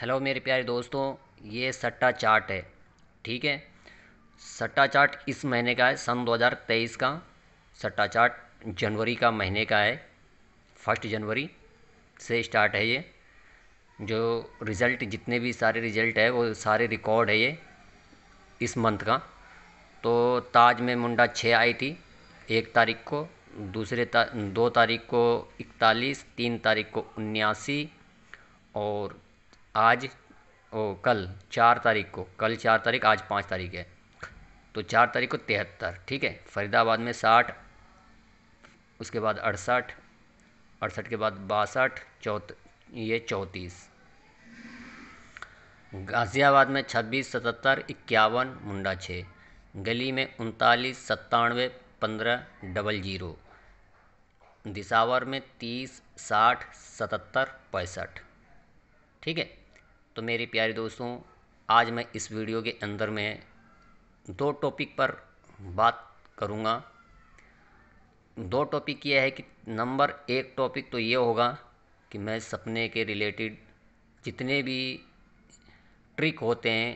hello मेरे प्यारे दोस्तों ये सट्टा चार्ट है ठीक है सट्टा चार्ट इस महीने का है सन 2023 का सट्टा चार्ट जनवरी का महीने का है फर्स्ट जनवरी से स्टार्ट है ये जो रिज़ल्ट जितने भी सारे रिज़ल्ट है वो सारे रिकॉर्ड है ये इस मंथ का तो ताज में मुंडा छः आई थी एक तारीख को दूसरे ता, दो तारीख को इकतालीस तीन तारीख को उन्यासी और आज ओ कल चार तारीख को कल चार तारीख आज पाँच तारीख है तो चार तारीख को तिहत्तर ठीक है फरीदाबाद में साठ उसके बाद अड़सठ अड़सठ के बाद बासठ चौथ ये चौंतीस गाज़ियाबाद में छब्बीस सतहत्तर इक्यावन मुंडा छः गली में उनतालीस सत्तानवे पंद्रह डबल जीरो दिसावर में तीस साठ सतहत्तर पैंसठ ठीक है तो मेरे प्यारे दोस्तों आज मैं इस वीडियो के अंदर में दो टॉपिक पर बात करूँगा दो टॉपिक यह है कि नंबर एक टॉपिक तो ये होगा कि मैं सपने के रिलेटेड जितने भी ट्रिक होते हैं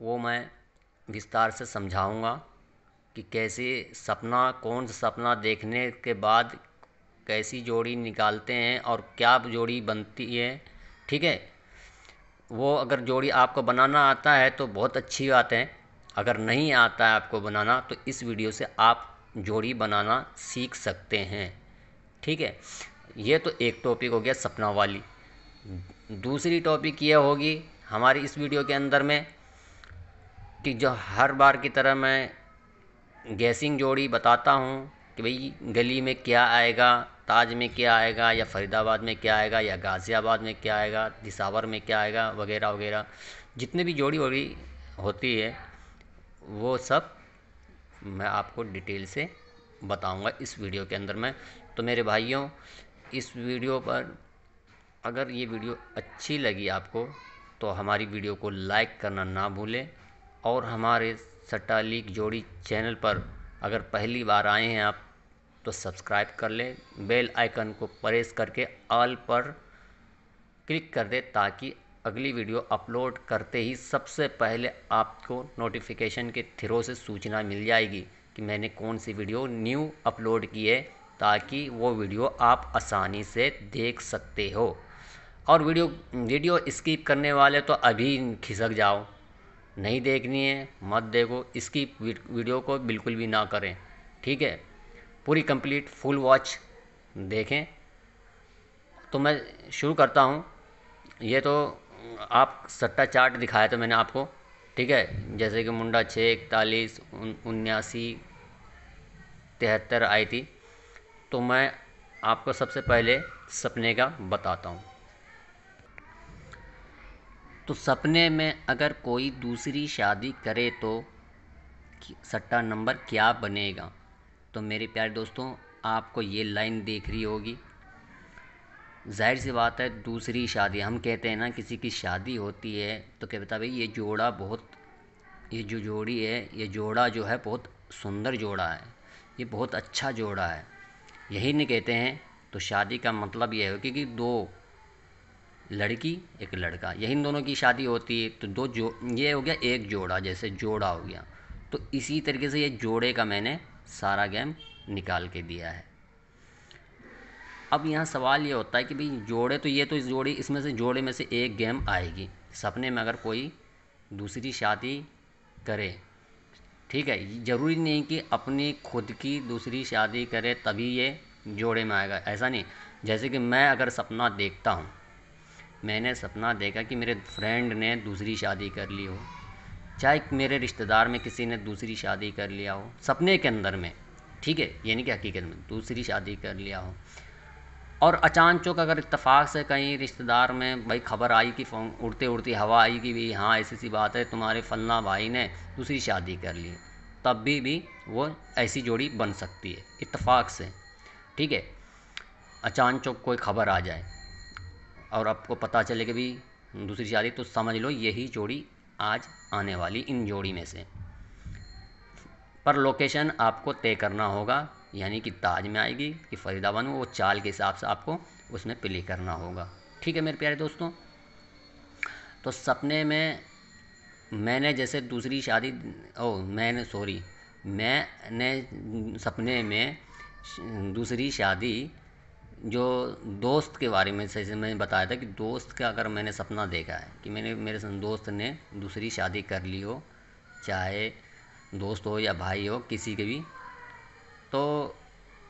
वो मैं विस्तार से समझाऊंगा कि कैसे सपना कौन सा सपना देखने के बाद कैसी जोड़ी निकालते हैं और क्या जोड़ी बनती है ठीक है वो अगर जोड़ी आपको बनाना आता है तो बहुत अच्छी बात है अगर नहीं आता है आपको बनाना तो इस वीडियो से आप जोड़ी बनाना सीख सकते हैं ठीक है ये तो एक टॉपिक हो गया सपना वाली दूसरी टॉपिक ये होगी हमारी इस वीडियो के अंदर में कि जो हर बार की तरह मैं गैसिंग जोड़ी बताता हूँ कि भाई गली में क्या आएगा ताज में क्या आएगा या फ़रीदाबाद में क्या आएगा या गाज़ियाबाद में क्या आएगा दिसावर में क्या आएगा वगैरह वगैरह जितने भी जोड़ी वोड़ी होती है वो सब मैं आपको डिटेल से बताऊंगा इस वीडियो के अंदर में तो मेरे भाइयों इस वीडियो पर अगर ये वीडियो अच्छी लगी आपको तो हमारी वीडियो को लाइक करना ना भूलें और हमारे सट्टा लीक जोड़ी चैनल पर अगर पहली बार आए हैं आप तो सब्सक्राइब कर लें बेल आइकन को प्रेस करके ऑल पर क्लिक कर दें ताकि अगली वीडियो अपलोड करते ही सबसे पहले आपको नोटिफिकेशन के थ्रो से सूचना मिल जाएगी कि मैंने कौन सी वीडियो न्यू अपलोड की है ताकि वो वीडियो आप आसानी से देख सकते हो और वीडियो वीडियो स्किप करने वाले तो अभी खिसक जाओ नहीं देखनी है मत देखो इसकी वीडियो को बिल्कुल भी ना करें ठीक है पूरी कंप्लीट फुल वॉच देखें तो मैं शुरू करता हूँ ये तो आप सट्टा चार्ट दिखाया था मैंने आपको ठीक है जैसे कि मुंडा छः इकतालीस उन्यासी तिहत्तर आई थी तो मैं आपको सबसे पहले सपने का बताता हूँ तो सपने में अगर कोई दूसरी शादी करे तो सट्टा नंबर क्या बनेगा तो मेरे प्यारे दोस्तों आपको ये लाइन देख रही होगी जाहिर सी बात है दूसरी शादी हम कहते हैं ना किसी की शादी होती है तो क्या बता भाई ये जोड़ा बहुत ये जो जोड़ी है ये जोड़ा जो है बहुत सुंदर जोड़ा है ये बहुत अच्छा जोड़ा है यही नहीं कहते हैं तो शादी का मतलब ये है क्योंकि दो लड़की एक लड़का यही इन दोनों की शादी होती है तो दो जो ये हो गया एक जोड़ा जैसे जोड़ा हो गया तो इसी तरीके से ये जोड़े का मैंने सारा गेम निकाल के दिया है अब यहाँ सवाल ये होता है कि भाई जोड़े तो ये तो इस जोड़ी इसमें से जोड़े में से एक गेम आएगी सपने में अगर कोई दूसरी शादी करे ठीक है ज़रूरी नहीं कि अपनी खुद की दूसरी शादी करे तभी ये जोड़े में आएगा ऐसा नहीं जैसे कि मैं अगर सपना देखता हूँ मैंने सपना देखा कि मेरे फ्रेंड ने दूसरी शादी कर ली हो चाहे मेरे रिश्तेदार में किसी ने दूसरी शादी कर लिया हो सपने के अंदर में ठीक है यानी कि हकीकत में दूसरी शादी कर लिया हो और अचानक चौक अगर इतफाक़ से कहीं रिश्तेदार में भाई खबर आई कि उड़ते उड़ती हवा आई कि भाई हाँ ऐसी सी बात है तुम्हारे फलना भाई ने दूसरी शादी कर ली तब भी भी वो ऐसी जोड़ी बन सकती है इतफाक़ से ठीक है अचानक चौक कोई खबर आ जाए और आपको पता चले कि भी दूसरी शादी तो समझ लो यही जोड़ी आज आने वाली इन जोड़ी में से पर लोकेशन आपको तय करना होगा यानी कि ताज में आएगी कि फरीदाबाद में वो चाल के हिसाब से आपको उसमें प्ले करना होगा ठीक है मेरे प्यारे दोस्तों तो सपने में मैंने जैसे दूसरी शादी ओ मैंने सॉरी मैंने सपने में दूसरी शादी जो दोस्त के बारे में जैसे मैंने बताया था कि दोस्त का अगर मैंने सपना देखा है कि मैंने मेरे दोस्त ने दूसरी शादी कर ली हो चाहे दोस्त हो या भाई हो किसी के भी तो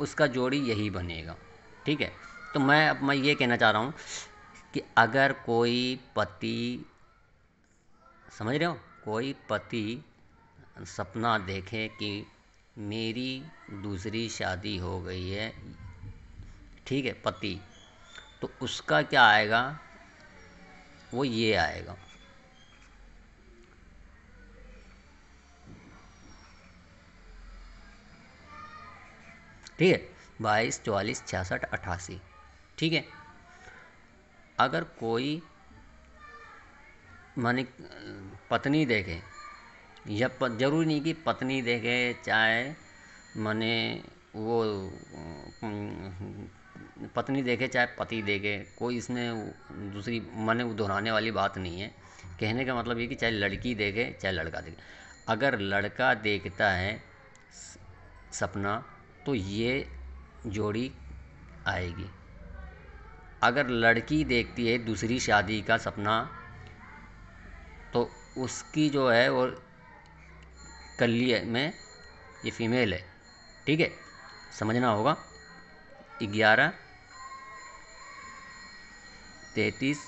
उसका जोड़ी यही बनेगा ठीक है तो मैं अब मैं ये कहना चाह रहा हूँ कि अगर कोई पति समझ रहे हो कोई पति सपना देखे कि मेरी दूसरी शादी हो गई है ठीक है पति तो उसका क्या आएगा वो ये आएगा ठीक है बाईस चौवालीस छियासठ अट्ठासी ठीक है अगर कोई माने पत्नी देखे या जरूरी नहीं कि पत्नी देखे चाहे माने वो पत्नी देखे चाहे पति देखे कोई इसमें दूसरी मन वो दोहराने वाली बात नहीं है कहने का मतलब ये कि चाहे लड़की देखे चाहे लड़का देखे अगर लड़का देखता है सपना तो ये जोड़ी आएगी अगर लड़की देखती है दूसरी शादी का सपना तो उसकी जो है वो कली में ये फीमेल है ठीक है समझना होगा ग्यारह तैतीस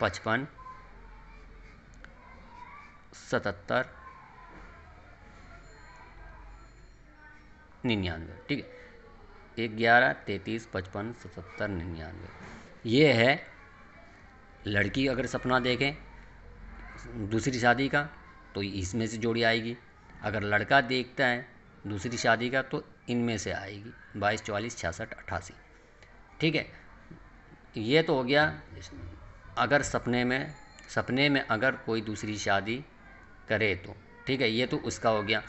पचपन सतहत्तर निन्यानवे ठीक है एक ग्यारह तैतीस पचपन सतहत्तर निन्यानवे ये है लड़की अगर सपना देखे दूसरी शादी का तो इसमें से जोड़ी आएगी अगर लड़का देखता है दूसरी शादी का तो इनमें से आएगी बाईस चौवालीस छियासठ अट्ठासी ठीक है ये तो हो गया अगर सपने में सपने में अगर कोई दूसरी शादी करे तो ठीक है ये तो उसका हो गया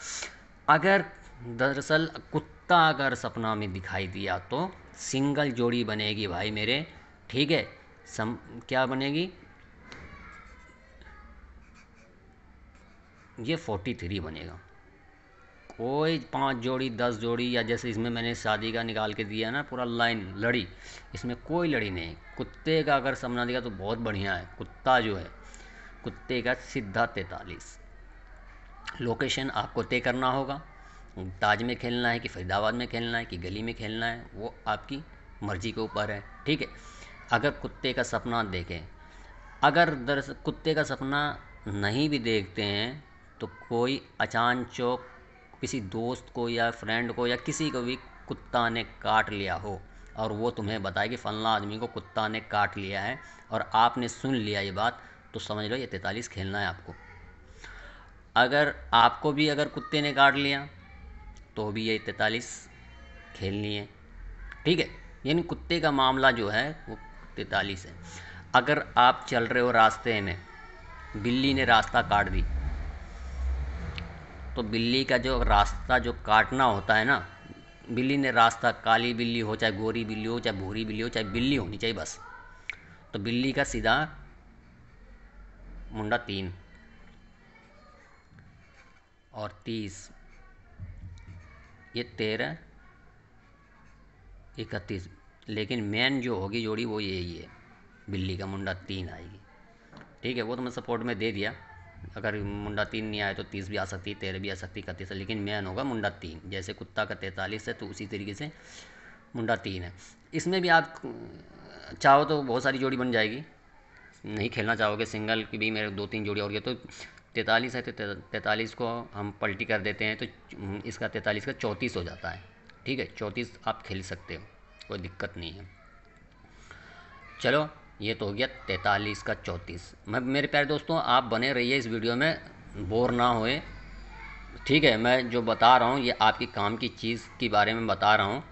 अगर दरअसल कुत्ता अगर सपना में दिखाई दिया तो सिंगल जोड़ी बनेगी भाई मेरे ठीक है सम क्या बनेगी ये फोर्टी थ्री बनेगा कोई पाँच जोड़ी दस जोड़ी या जैसे इसमें मैंने शादी का निकाल के दिया ना पूरा लाइन लड़ी इसमें कोई लड़ी नहीं कुत्ते का अगर सामना दिया तो बहुत बढ़िया है कुत्ता जो है कुत्ते का सीधा तैतालीस लोकेशन आपको तय करना होगा ताज में खेलना है कि फरीदाबाद में खेलना है कि गली में खेलना है वो आपकी मर्जी के ऊपर है ठीक है अगर कुत्ते का सपना देखें अगर दरअसल कुत्ते का सपना नहीं भी देखते हैं तो कोई अचान चौक किसी दोस्त को या फ्रेंड को या किसी को भी कुत्ता ने काट लिया हो और वो तुम्हें बताए कि फलना आदमी को कुत्ता ने काट लिया है और आपने सुन लिया ये बात तो समझ लो ये तैतालीस खेलना है आपको अगर आपको भी अगर कुत्ते ने काट लिया तो भी ये तैतालीस खेलनी है ठीक है यानी कुत्ते का मामला जो है वो तैतालीस है अगर आप चल रहे हो रास्ते में बिल्ली ने रास्ता काट दी तो बिल्ली का जो रास्ता जो काटना होता है ना बिल्ली ने रास्ता काली बिल्ली हो चाहे गोरी बिल्ली हो चाहे भूरी बिल्ली हो चाहे बिल्ली होनी चाहिए बस तो बिल्ली का सीधा मुंडा तीन और तीस ये तेरह इकतीस लेकिन मेन जो होगी जोड़ी वो यही है बिल्ली का मुंडा तीन आएगी ठीक है वो तो मैं सपोर्ट में दे दिया अगर मुंडा तीन नहीं आए तो तीस भी आ सकती है तेरह भी आ सकती है इकतीस लेकिन मेन होगा मुंडा तीन जैसे कुत्ता का तैंतालीस है तो उसी तरीके से मुंडा तीन है इसमें भी आप चाहो तो बहुत सारी जोड़ी बन जाएगी नहीं खेलना चाहोगे सिंगल की भी मेरे दो तीन जोड़ी और ये तो तैंतालीस है तो तैंतालीस को हम पलटी कर देते हैं तो इसका तैंतालीस का चौंतीस हो जाता है ठीक है चौंतीस आप खेल सकते हो कोई दिक्कत नहीं है चलो ये तो हो गया तैंतालीस का चौंतीस मैं मेरे प्यारे दोस्तों आप बने रहिए इस वीडियो में बोर ना होए ठीक है मैं जो बता रहा हूँ ये आपकी काम की चीज़ के बारे में बता रहा हूँ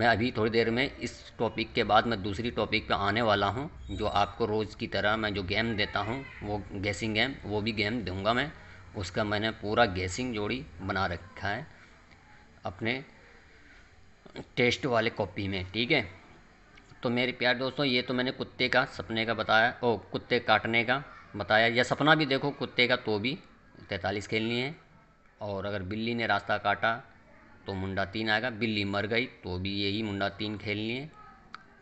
मैं अभी थोड़ी देर में इस टॉपिक के बाद मैं दूसरी टॉपिक पे आने वाला हूँ जो आपको रोज़ की तरह मैं जो गेम देता हूँ वो गैसिंग गेम वो भी गेम दूँगा मैं उसका मैंने पूरा गैसिंग जोड़ी बना रखा है अपने टेस्ट वाले कॉपी में ठीक है तो मेरे प्यार दोस्तों ये तो मैंने कुत्ते का सपने का बताया ओ कुत्ते काटने का बताया या सपना भी देखो कुत्ते का तो भी तैंतालीस खेलनी है और अगर बिल्ली ने रास्ता काटा तो मुंडा तीन आएगा बिल्ली मर गई तो भी यही मुंडा तीन खेलनी है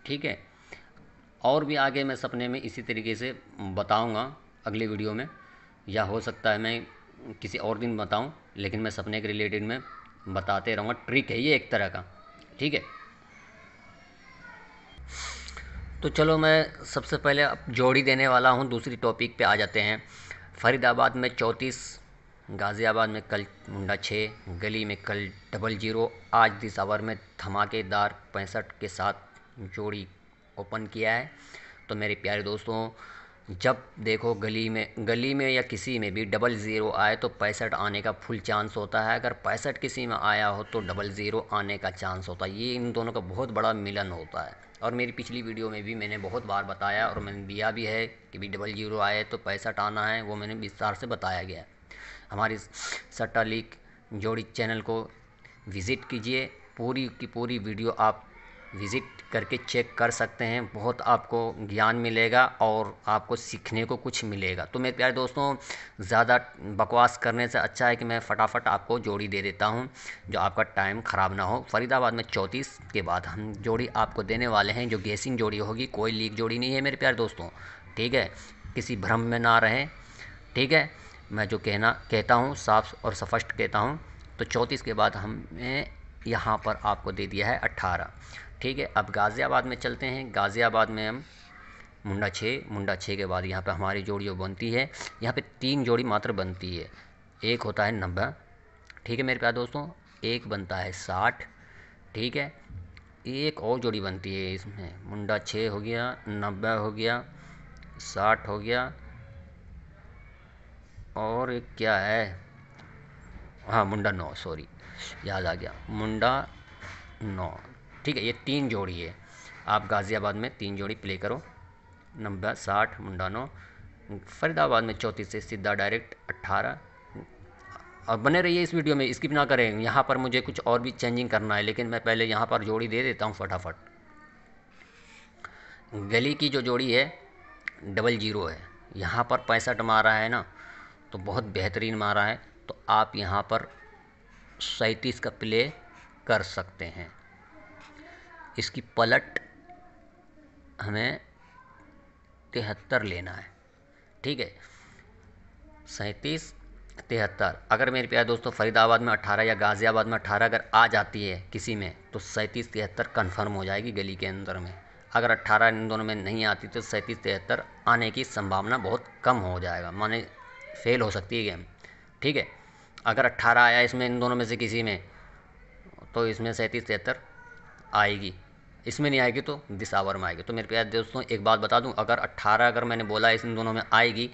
ठीक है और भी आगे मैं सपने में इसी तरीके से बताऊँगा अगले वीडियो में या हो सकता है मैं किसी और दिन बताऊँ लेकिन मैं सपने के रिलेटेड में बताते रहूँगा ट्रिक है ये एक तरह का ठीक है तो चलो मैं सबसे पहले अब जोड़ी देने वाला हूँ दूसरी टॉपिक पे आ जाते हैं फरीदाबाद में चौंतीस गाज़ियाबाद में कल मुंडा छः गली में कल डबल जीरो आज दिस आवर में धमाकेदार पैंसठ के साथ जोड़ी ओपन किया है तो मेरे प्यारे दोस्तों जब देखो गली में गली में या किसी में भी डबल ज़ीरो आए तो पैंसठ आने का फुल चांस होता है अगर पैंसठ किसी में आया हो तो डबल ज़ीरो आने का चांस होता है ये इन दोनों का बहुत बड़ा मिलन होता है और मेरी पिछली वीडियो में भी मैंने बहुत बार बताया और मैंने दिया भी है कि भी डबल ज़ीरो आए तो पैंसठ आना है वो मैंने विस्तार से बताया गया है हमारी सट्टा लीक जोड़ी चैनल को विज़िट कीजिए पूरी की पूरी वीडियो आप विज़िट करके चेक कर सकते हैं बहुत आपको ज्ञान मिलेगा और आपको सीखने को कुछ मिलेगा तो मेरे प्यारे दोस्तों ज़्यादा बकवास करने से अच्छा है कि मैं फटाफट आपको जोड़ी दे देता हूँ जो आपका टाइम ख़राब ना हो फरीदाबाद में चौंतीस के बाद हम जोड़ी आपको देने वाले हैं जो गेसिंग जोड़ी होगी कोई लीक जोड़ी नहीं है मेरे प्यारे दोस्तों ठीक है किसी भ्रम में ना रहें ठीक है मैं जो कहना कहता हूँ साफ और स्पष्ट कहता हूँ तो चौंतीस के बाद हमें यहाँ पर आपको दे दिया है अट्ठारह ठीक है अब गाज़ियाबाद में चलते हैं गाज़ियाबाद में हम मुंडा छः मुंडा छः के बाद यहाँ पर हमारी जो बनती है यहाँ पर तीन जोड़ी मात्र बनती है एक होता है नब्बे ठीक है मेरे प्यार दोस्तों एक बनता है साठ ठीक है एक और जोड़ी बनती है इसमें मुंडा छः हो गया नब्बे हो गया साठ हो गया और एक क्या है हाँ मुंडा नौ सॉरी याद आ गया मुंडा नौ ठीक है ये तीन जोड़ी है आप गाज़ियाबाद में तीन जोड़ी प्ले करो नंबर साठ मुंडानो फरीदाबाद में चौंतीस से सीधा डायरेक्ट अट्ठारह और बने रहिए इस वीडियो में स्किप ना करें यहाँ पर मुझे कुछ और भी चेंजिंग करना है लेकिन मैं पहले यहाँ पर जोड़ी दे देता हूँ फटाफट गली की जो जोड़ी है डबल जीरो है यहाँ पर पैंसठ मारा है ना तो बहुत बेहतरीन मारा है तो आप यहाँ पर सैंतीस का प्ले कर सकते हैं इसकी पलट हमें तिहत्तर लेना है ठीक है सैंतीस तिहत्तर अगर मेरे प्यारे दोस्तों फरीदाबाद में अट्ठारह या गाज़ियाबाद में अट्ठारह अगर आ जाती है किसी में तो सैंतीस तिहत्तर कन्फर्म हो जाएगी गली के अंदर में अगर अट्ठारह इन दोनों में नहीं आती तो सैंतीस तिहत्तर आने की संभावना बहुत कम हो जाएगा माने फेल हो सकती है गेम ठीक है अगर अट्ठारह आया इसमें इन दोनों में से किसी में तो इसमें सैंतीस तिहत्तर आएगी इसमें नहीं आएगी तो दिस आवर में आएगी तो मेरे प्यारे दोस्तों एक बात बता दूं अगर 18 अगर मैंने बोला इन दोनों में आएगी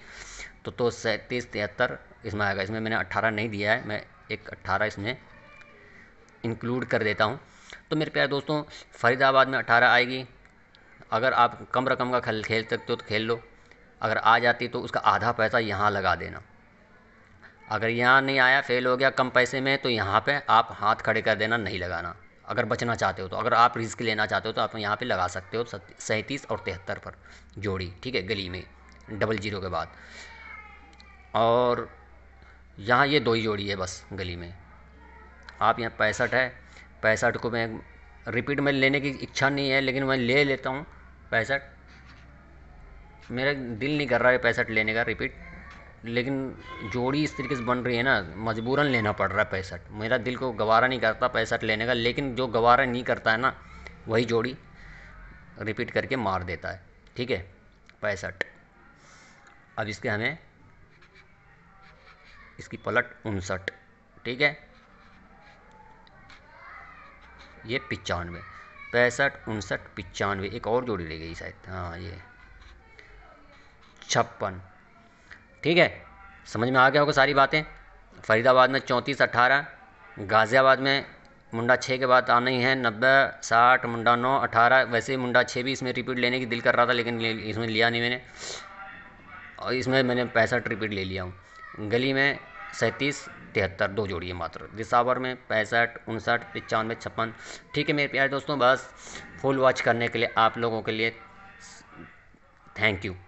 तो तो सैंतीस तिहत्तर इसमें आएगा इसमें मैंने 18 नहीं दिया है मैं एक 18 इसमें इंक्लूड कर देता हूँ तो मेरे प्यारे दोस्तों फरीदाबाद में 18 आएगी अगर आप कम रकम का खेल खेल सकते हो तो खेल लो अगर आ जाती तो उसका आधा पैसा यहाँ लगा देना अगर यहाँ नहीं आया फेल हो गया कम पैसे में तो यहाँ पर आप हाथ खड़े कर देना नहीं लगाना अगर बचना चाहते हो तो अगर आप रिस्क लेना चाहते हो तो आप यहाँ पे लगा सकते हो सैंतीस और तिहत्तर पर जोड़ी ठीक है गली में डबल जीरो के बाद और यहाँ ये दो ही जोड़ी है बस गली में आप यहाँ पैंसठ है पैंसठ को मैं रिपीट में लेने की इच्छा नहीं है लेकिन मैं ले लेता हूँ पैंसठ मेरा दिल नहीं कर रहा है पैंसठ लेने का रिपीट लेकिन जोड़ी इस तरीके से बन रही है ना मजबूरन लेना पड़ रहा है पैंसठ मेरा दिल को गवारा नहीं करता पैंसठ लेने का लेकिन जो गवारा नहीं करता है ना वही जोड़ी रिपीट करके मार देता है ठीक है पैंसठ अब इसके हमें इसकी पलट उनसठ ठीक है ये पचानवे पैंसठ उनसठ पचानवे एक और जोड़ी ले गई शायद हाँ ये छप्पन ठीक है समझ में आ गया होगा सारी बातें फरीदाबाद में चौंतीस अट्ठारह गाज़ियाबाद में मुंडा छः के बाद आना ही है नब्बे साठ मुंडा नौ अठारह वैसे ही मुंडा छः भी इसमें रिपीट लेने की दिल कर रहा था लेकिन इसमें लिया नहीं मैंने और इसमें मैंने पैंसठ रिपीट ले लिया हूँ गली में सैंतीस तिहत्तर दो जोड़ी है मात्र दिसावर में पैंसठ उनसठ पचानवे छप्पन ठीक है मेरे प्यारे दोस्तों बस फुल वॉच करने के लिए आप लोगों के लिए थैंक यू